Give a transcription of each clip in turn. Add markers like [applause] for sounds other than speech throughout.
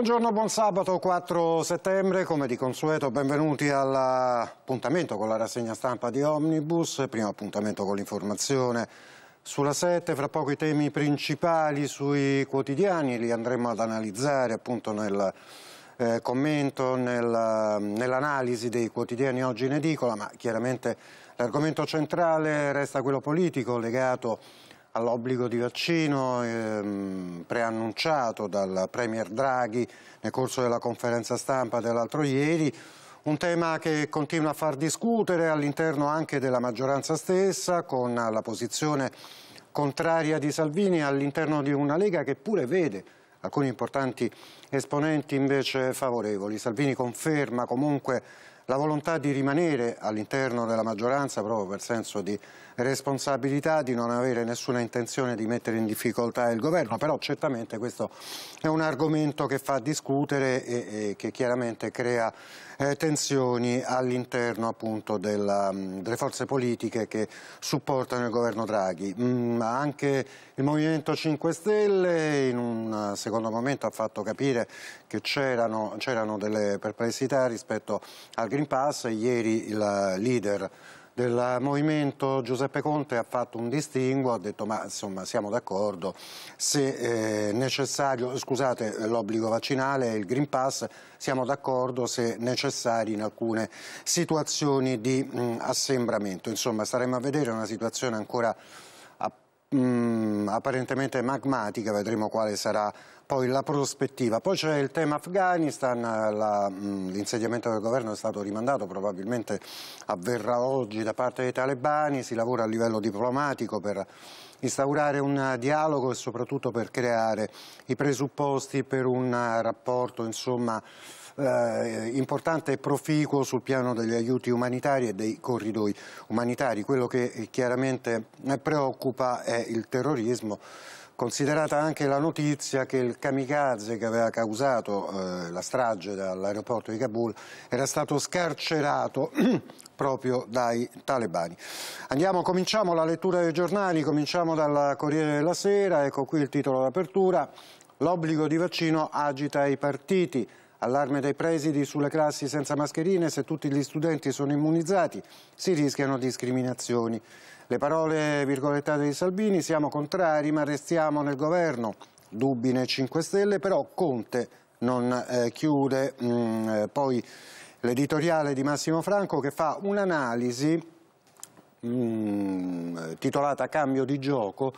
Buongiorno, buon sabato 4 settembre, come di consueto benvenuti all'appuntamento con la rassegna stampa di Omnibus, primo appuntamento con l'informazione sulla 7, fra poco i temi principali sui quotidiani, li andremo ad analizzare appunto nel eh, commento, nel, nell'analisi dei quotidiani oggi in edicola, ma chiaramente l'argomento centrale resta quello politico legato all'obbligo di vaccino ehm, preannunciato dal Premier Draghi nel corso della conferenza stampa dell'altro ieri, un tema che continua a far discutere all'interno anche della maggioranza stessa con la posizione contraria di Salvini all'interno di una Lega che pure vede alcuni importanti esponenti invece favorevoli. Salvini conferma comunque la volontà di rimanere all'interno della maggioranza proprio per senso di responsabilità, di non avere nessuna intenzione di mettere in difficoltà il governo, però certamente questo è un argomento che fa discutere e, e che chiaramente crea eh, tensioni all'interno mm, delle forze politiche che supportano il governo Draghi. Mm, anche il Movimento 5 Stelle in un eh, secondo momento ha fatto capire che c'erano delle perplessità rispetto al Green Pass. Ieri il leader del Movimento Giuseppe Conte ha fatto un distinguo, ha detto ma insomma siamo d'accordo, se è eh, necessario, scusate l'obbligo vaccinale e il Green Pass, siamo d'accordo se necessari in alcune situazioni di mh, mm, assembramento. Insomma staremo a vedere una situazione ancora mh, mm, apparentemente magmatica, vedremo quale sarà poi la prospettiva. Poi c'è il tema Afghanistan, mm, l'insediamento del governo è stato rimandato, probabilmente avverrà oggi da parte dei talebani, si lavora a livello diplomatico per instaurare un dialogo e soprattutto per creare i presupposti per un rapporto insomma, eh, importante e proficuo sul piano degli aiuti umanitari e dei corridoi umanitari. Quello che eh, chiaramente eh, preoccupa è il terrorismo considerata anche la notizia che il kamikaze che aveva causato eh, la strage dall'aeroporto di Kabul era stato scarcerato [clears throat] proprio dai talebani. Andiamo, cominciamo la lettura dei giornali, cominciamo dal Corriere della Sera, ecco qui il titolo d'apertura, l'obbligo di vaccino agita i partiti, Allarme dai presidi sulle classi senza mascherine, se tutti gli studenti sono immunizzati si rischiano discriminazioni. Le parole virgolettate di Salvini, siamo contrari ma restiamo nel governo. Dubbi nei 5 Stelle, però Conte non eh, chiude. Mm, eh, poi l'editoriale di Massimo Franco che fa un'analisi mm, titolata Cambio di gioco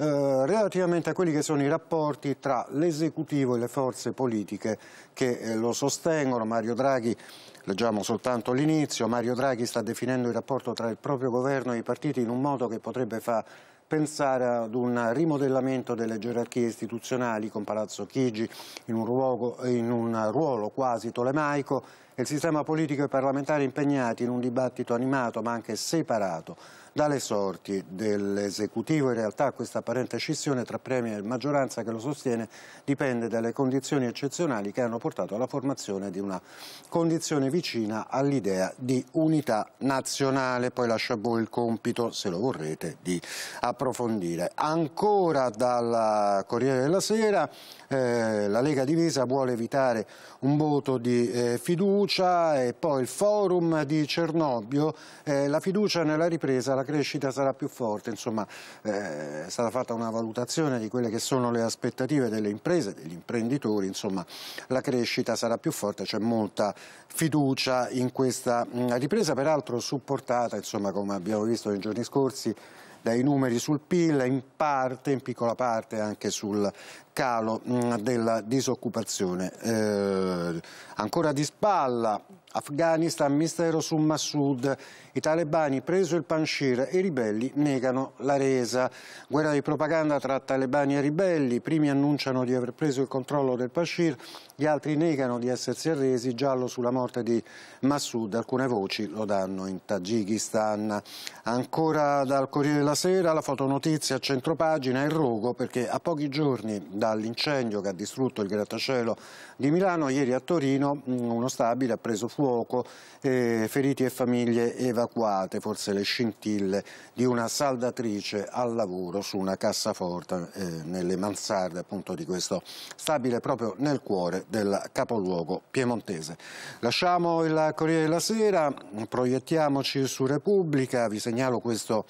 eh, relativamente a quelli che sono i rapporti tra l'esecutivo e le forze politiche che eh, lo sostengono. Mario Draghi, leggiamo soltanto l'inizio, Mario Draghi sta definendo il rapporto tra il proprio governo e i partiti in un modo che potrebbe far pensare ad un rimodellamento delle gerarchie istituzionali con Palazzo Chigi in un, ruolo, in un ruolo quasi tolemaico e il sistema politico e parlamentare impegnati in un dibattito animato ma anche separato dalle sorti dell'esecutivo. In realtà questa apparente scissione tra Premier e maggioranza che lo sostiene dipende dalle condizioni eccezionali che hanno portato alla formazione di una condizione vicina all'idea di unità nazionale. Poi lascio a voi il compito, se lo vorrete, di approfondire. Ancora dal Corriere della Sera eh, la Lega divisa vuole evitare un voto di eh, fiducia e poi il forum di Cernobbio, eh, la fiducia nella ripresa la crescita sarà più forte, insomma eh, è stata fatta una valutazione di quelle che sono le aspettative delle imprese, degli imprenditori, insomma la crescita sarà più forte, c'è molta fiducia in questa mm, ripresa, peraltro supportata, insomma, come abbiamo visto nei giorni scorsi, dai numeri sul PIL, in parte, in piccola parte anche sul calo mm, della disoccupazione. Eh, ancora di spalla Afghanistan, mistero su Massoud, i talebani preso il Panshir e i ribelli negano la resa. Guerra di propaganda tra talebani e ribelli, i primi annunciano di aver preso il controllo del Panshir, gli altri negano di essersi arresi, giallo sulla morte di Massoud, alcune voci lo danno in Tagikistan. Ancora dal Corriere della Sera la fotonotizia a centropagina, il rogo perché a pochi giorni dall'incendio che ha distrutto il grattacielo di Milano, ieri a Torino uno stabile ha preso fuoco fuoco, eh, feriti e famiglie evacuate, forse le scintille di una saldatrice al lavoro su una cassaforte eh, nelle mansarde appunto di questo stabile proprio nel cuore del capoluogo piemontese. Lasciamo il Corriere della Sera, proiettiamoci su Repubblica, vi segnalo questo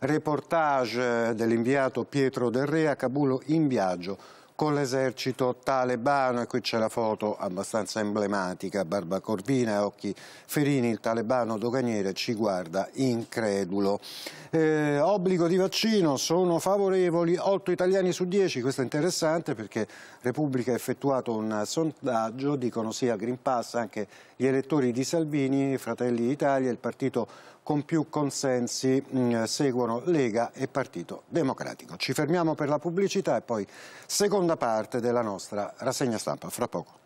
reportage eh, dell'inviato Pietro Del Re a Cabulo in viaggio con l'esercito talebano e qui c'è la foto abbastanza emblematica, barba corvina, occhi ferini, il talebano doganiere ci guarda incredulo. Eh, obbligo di vaccino, sono favorevoli 8 italiani su 10, questo è interessante perché Repubblica ha effettuato un sondaggio, dicono sia Green Pass, anche gli elettori di Salvini, Fratelli d'Italia, il partito con più consensi mm, eh, seguono Lega e Partito Democratico. Ci fermiamo per la pubblicità e poi seconda parte della nostra rassegna stampa fra poco.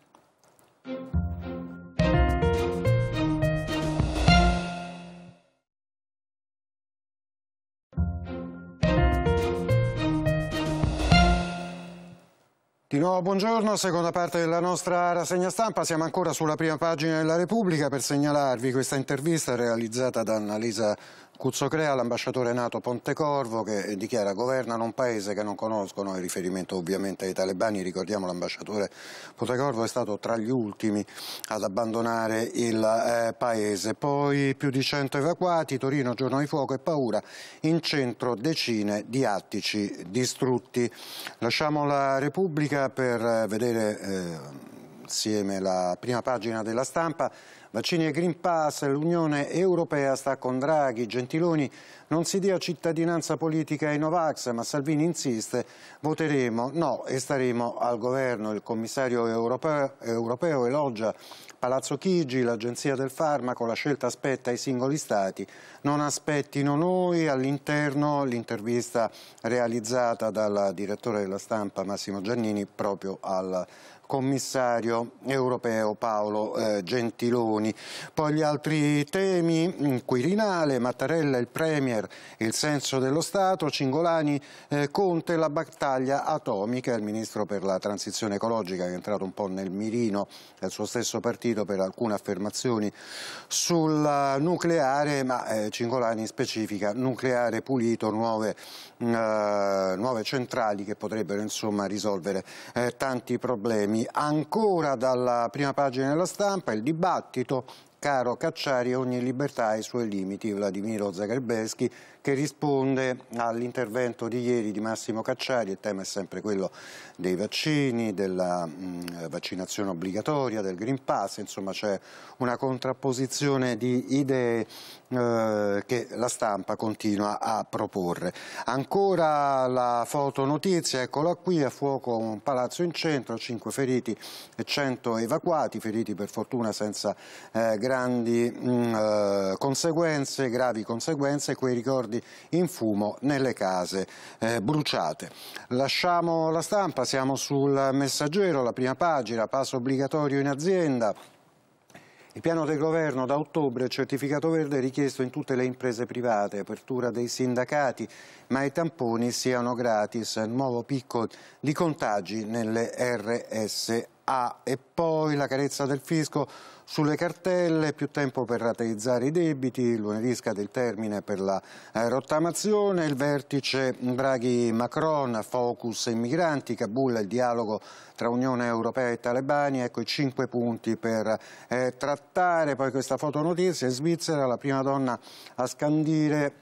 Di nuovo buongiorno, seconda parte della nostra rassegna stampa, siamo ancora sulla prima pagina della Repubblica per segnalarvi questa intervista realizzata da Annalisa Cuzzo Crea, l'ambasciatore nato Pontecorvo, che eh, dichiara governano un paese che non conoscono, in riferimento ovviamente ai talebani, ricordiamo l'ambasciatore Pontecorvo è stato tra gli ultimi ad abbandonare il eh, paese. Poi più di 100 evacuati, Torino giorno di fuoco e paura, in centro decine di attici distrutti. Lasciamo la Repubblica per eh, vedere eh, insieme la prima pagina della stampa. Vaccini e Green Pass, l'Unione Europea sta con Draghi, Gentiloni non si dia cittadinanza politica ai Novax, ma Salvini insiste, voteremo no e staremo al governo. Il commissario europeo, europeo elogia Palazzo Chigi, l'Agenzia del Farmaco, la scelta spetta ai singoli stati, non aspettino noi all'interno l'intervista realizzata dal direttore della stampa Massimo Giannini proprio al commissario europeo Paolo eh, Gentiloni. Poi gli altri temi, mm, Quirinale, Mattarella, il Premier, il senso dello Stato, Cingolani, eh, Conte, la battaglia atomica, il Ministro per la transizione ecologica che è entrato un po' nel mirino del suo stesso partito per alcune affermazioni sul nucleare, ma eh, Cingolani specifica nucleare pulito, nuove, mm, eh, nuove centrali che potrebbero insomma, risolvere eh, tanti problemi domani, ancora dalla prima pagina della stampa, il dibattito Caro Cacciari, ogni libertà ha i suoi limiti. Vladimiro Zagrebeschi che risponde all'intervento di ieri di Massimo Cacciari. Il tema è sempre quello dei vaccini, della mh, mm, vaccinazione obbligatoria, del Green Pass, insomma c'è una contrapposizione di idee eh, che la stampa continua a proporre. Ancora la fotonotizia, eccola qui, a fuoco un palazzo in centro, 5 feriti e 100 evacuati, feriti per fortuna senza eh, grandi mh, mm, eh, conseguenze, gravi conseguenze, quei ricordi miliardi in fumo nelle case eh, bruciate. Lasciamo la stampa, siamo sul messaggero, la prima pagina, passo obbligatorio in azienda. Il piano del governo da ottobre, certificato verde richiesto in tutte le imprese private, apertura dei sindacati, ma i tamponi siano gratis, nuovo picco di contagi nelle RSA. Ah, e poi la carezza del fisco sulle cartelle, più tempo per rateizzare i debiti, lunedì scade il termine per la eh, rottamazione, il vertice Draghi-Macron, focus immigranti, Kabul, il dialogo tra Unione Europea e Talebani, ecco i cinque punti per eh, trattare, poi questa fotonotizia, in Svizzera la prima donna a scandire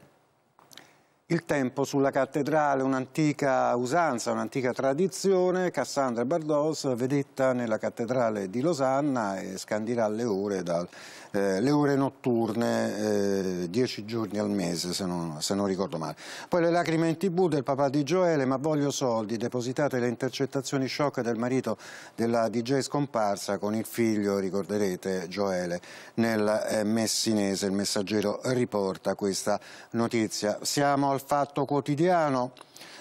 il tempo sulla cattedrale, un'antica usanza, un'antica tradizione, Cassandra Bardos, vedetta nella cattedrale di Losanna e scandirà le ore, dal, eh, le ore notturne, eh, dieci giorni al mese se non, se non, ricordo male. Poi le lacrime in tv del papà di Gioele, ma voglio soldi, depositate le intercettazioni shock del marito della DJ scomparsa con il figlio, ricorderete, Gioele, nel eh, messinese, il messaggero riporta questa notizia. Siamo al al fatto quotidiano.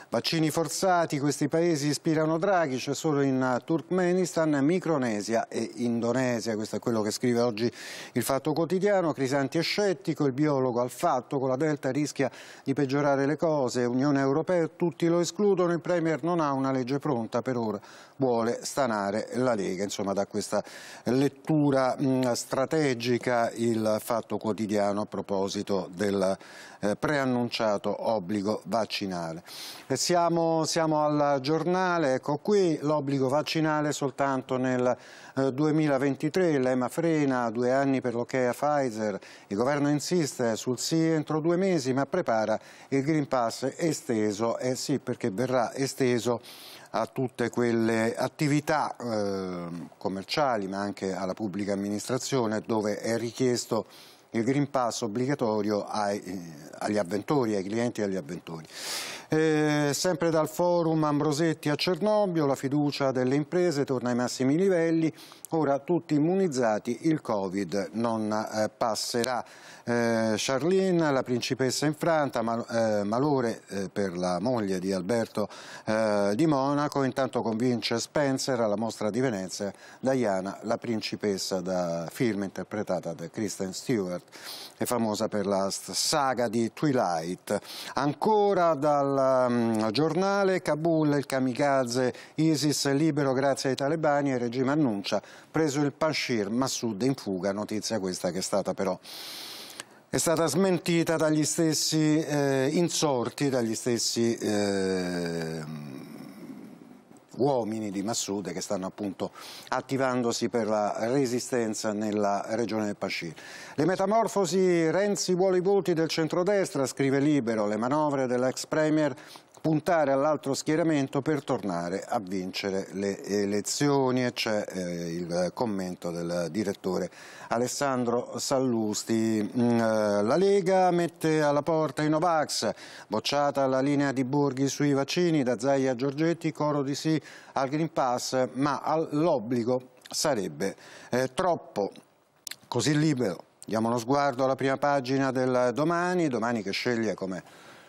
Vaccini forzati, questi paesi ispirano Draghi, c'è solo in eh, Turkmenistan, Micronesia e Indonesia. Questo è quello che scrive oggi il Fatto Quotidiano. Crisanti è scettico, il biologo al fatto, con la Delta rischia di peggiorare le cose. Unione Europea tutti lo escludono, il Premier non ha una legge pronta per ora, vuole stanare la Lega. Insomma, da questa lettura mm, strategica il Fatto Quotidiano a proposito del eh, preannunciato obbligo vaccinale. Siamo, siamo, al giornale, ecco qui l'obbligo vaccinale soltanto nel 2023, eh, l'EMA frena, due anni per l'Okea Pfizer, il governo insiste sul sì entro due mesi ma prepara il Green Pass esteso, eh sì perché verrà esteso a tutte quelle attività eh, commerciali ma anche alla pubblica amministrazione dove è richiesto il Green Pass obbligatorio ai, eh, agli avventori, ai clienti e agli avventori. Eh, sempre dal forum Ambrosetti a Cernobbio, la fiducia delle imprese torna ai massimi livelli, ora tutti immunizzati, il Covid non eh, passerà. Eh, Charlene, la principessa infranta, ma, eh, malore eh, per la moglie di Alberto eh, di Monaco, intanto convince Spencer alla mostra di Venezia, Diana, la principessa da film interpretata da Kristen Stewart, è famosa per la saga di Twilight. Ancora dal Mm, al giornale Kabul, il kamikaze ISIS libero grazie ai talebani e il regime annuncia preso il Panshir, Massoud in fuga, notizia questa che è stata però è stata smentita dagli stessi eh, insorti, dagli stessi eh, uomini di Massoud che stanno appunto attivandosi per la resistenza nella regione del Pascino. Le metamorfosi Renzi vuole i voti del centrodestra, scrive Libero, le manovre dell'ex premier puntare all'altro schieramento per tornare a vincere le elezioni e c'è eh, il commento del direttore Alessandro Sallusti. Mm, eh, la Lega mette alla porta i Novax, bocciata la linea di Borghi sui vaccini, da Zaia Giorgetti, coro di sì al Green Pass, ma all'obbligo sarebbe eh, troppo così libero. Diamo uno sguardo alla prima pagina del domani, domani che sceglie come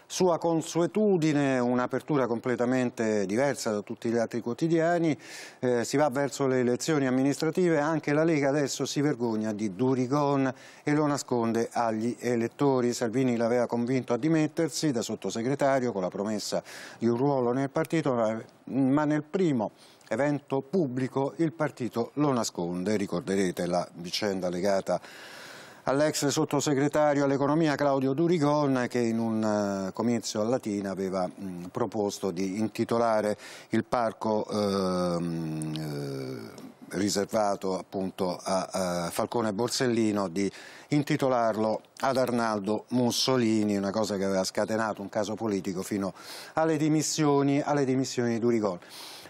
sua consuetudine, un'apertura completamente diversa da tutti gli altri quotidiani, eh, si va verso le elezioni amministrative, anche la Lega adesso si vergogna di Durigon e lo nasconde agli elettori. Salvini l'aveva convinto a dimettersi da sottosegretario con la promessa di un ruolo nel partito, ma nel primo evento pubblico il partito lo nasconde, ricorderete la vicenda legata all'ex sottosegretario all'economia Claudio Durigon che in un eh, comizio a Latina aveva mm, proposto di intitolare il parco ehm, eh, riservato appunto a, a Falcone Borsellino di intitolarlo ad Arnaldo Mussolini, una cosa che aveva scatenato un caso politico fino alle dimissioni, alle dimissioni di Durigon.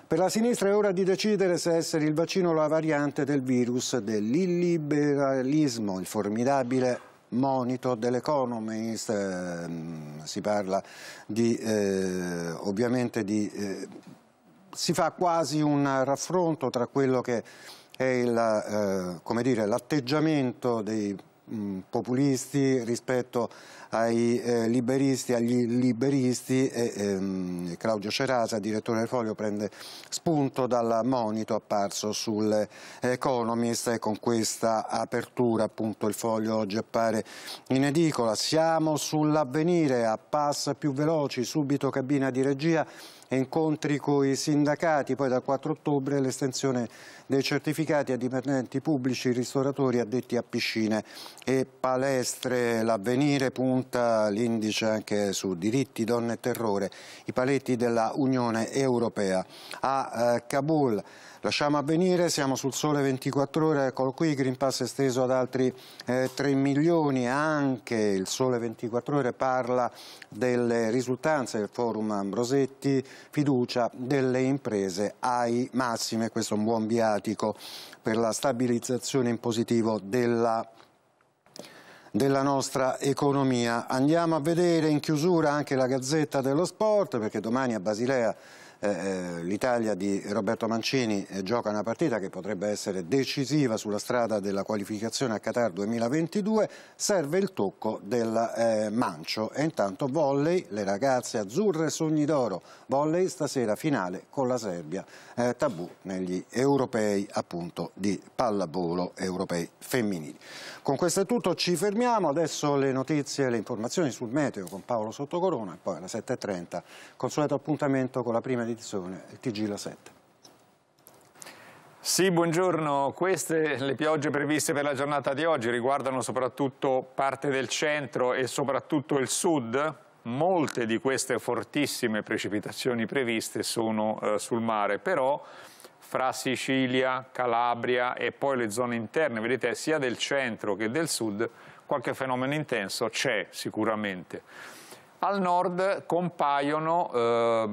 Per la sinistra è ora di decidere se essere il vaccino o la variante del virus dell'illiberalismo, il formidabile monito dell'Economist, ehm, si parla di, eh, ovviamente di... Eh, si fa quasi un raffronto tra quello che è eh, l'atteggiamento eh, dei Mm, populisti rispetto ai eh, liberisti, agli liberisti e ehm, Claudio Cerasa, direttore del Foglio, prende spunto dal monito apparso sull'Economist e con questa apertura appunto il Foglio oggi appare in edicola. Siamo sull'avvenire, a pass più veloci, subito cabina di regia e incontri con i sindacati, poi dal 4 ottobre l'estensione dei certificati a dipendenti pubblici, ristoratori, addetti a piscine e palestre. L'avvenire punta l'indice anche su diritti, donne e terrore, i paletti della Unione Europea. A eh, Kabul Lasciamo avvenire, siamo sul sole 24 ore, eccolo qui, Green Pass esteso ad altri eh, 3 milioni, anche il sole 24 ore parla delle risultanze del forum Ambrosetti, fiducia delle imprese ai massimi, questo è un buon viatico per la stabilizzazione in positivo della della nostra economia. Andiamo a vedere in chiusura anche la Gazzetta dello Sport perché domani a Basilea eh, eh, l'Italia di Roberto Mancini eh, gioca una partita che potrebbe essere decisiva sulla strada della qualificazione a Qatar 2022, serve il tocco del eh, Mancio e intanto volley, le ragazze azzurre sogni d'oro, volley stasera finale con la Serbia, eh, tabù negli europei appunto di pallavolo europei femminili. Con questo è tutto, ci fermiamo, adesso le notizie e le informazioni sul meteo con Paolo Sottocorona e poi alle 7.30 consueto appuntamento con la prima edizione, il TG La 7. Sì, buongiorno. Queste le piogge previste per la giornata di oggi riguardano soprattutto parte del centro e soprattutto il sud. Molte di queste fortissime precipitazioni previste sono eh, sul mare, però fra Sicilia, Calabria e poi le zone interne, vedete sia del centro che del sud, qualche fenomeno intenso c'è sicuramente. Al nord compaiono eh,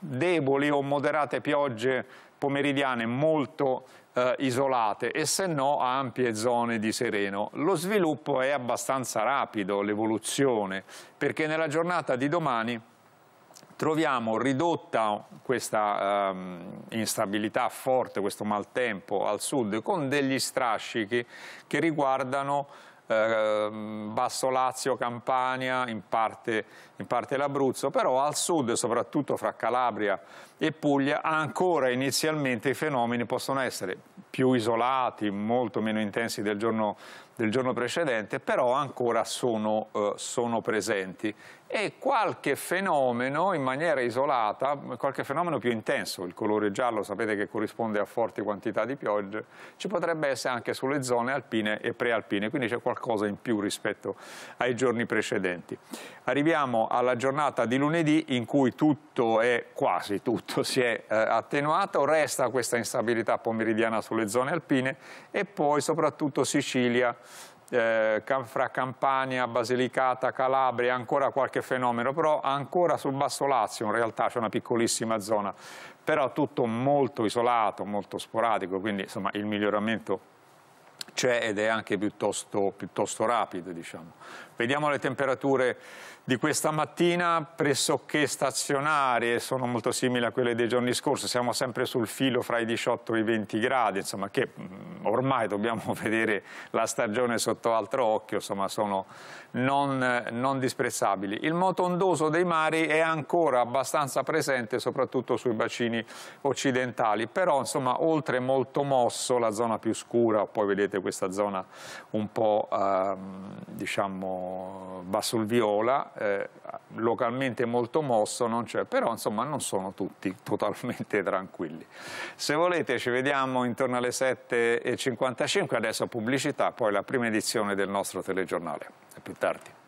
deboli o moderate piogge pomeridiane molto eh, isolate e se no ampie zone di sereno. Lo sviluppo è abbastanza rapido, l'evoluzione, perché nella giornata di domani troviamo ridotta questa um, instabilità forte, questo maltempo al sud, con degli strascichi che riguardano Ehm, Basso Lazio, Campania, in parte, in parte l'Abruzzo, però al sud, soprattutto fra Calabria e Puglia, ancora inizialmente i fenomeni possono essere più isolati, molto meno intensi del giorno, del giorno precedente, però ancora sono, eh, sono presenti e qualche fenomeno in maniera isolata, qualche fenomeno più intenso, il colore giallo sapete che corrisponde a forti quantità di piogge, ci potrebbe essere anche sulle zone alpine e prealpine, quindi c'è qualcosa qualcosa in più rispetto ai giorni precedenti. Arriviamo alla giornata di lunedì in cui tutto è quasi tutto [laughs] si è eh, attenuato, resta questa instabilità pomeridiana sulle zone alpine e poi soprattutto Sicilia eh, fra Campania, Basilicata, Calabria, ancora qualche fenomeno, però ancora sul Basso Lazio in realtà c'è una piccolissima zona, però tutto molto isolato, molto sporadico, quindi insomma il miglioramento c'è ed è anche piuttosto, piuttosto rapido. Diciamo. Vediamo le temperature di questa mattina pressoché stazionarie, sono molto simili a quelle dei giorni scorsi, siamo sempre sul filo fra i 18 e i 20 gradi, insomma, che mm, ormai dobbiamo [laughs] vedere la stagione sotto altro occhio, insomma, sono non, non disprezzabili. Il moto ondoso dei mari è ancora abbastanza presente, soprattutto sui bacini occidentali, però, insomma, oltre molto mosso, la zona più scura, poi vedete questa zona un po', ehm, diciamo, viola, eh, localmente molto mosso non c'è, però insomma non sono tutti [laughs] totalmente tranquilli. Se volete ci vediamo intorno alle 7.55, adesso pubblicità, poi la prima edizione del nostro telegiornale. A più tardi.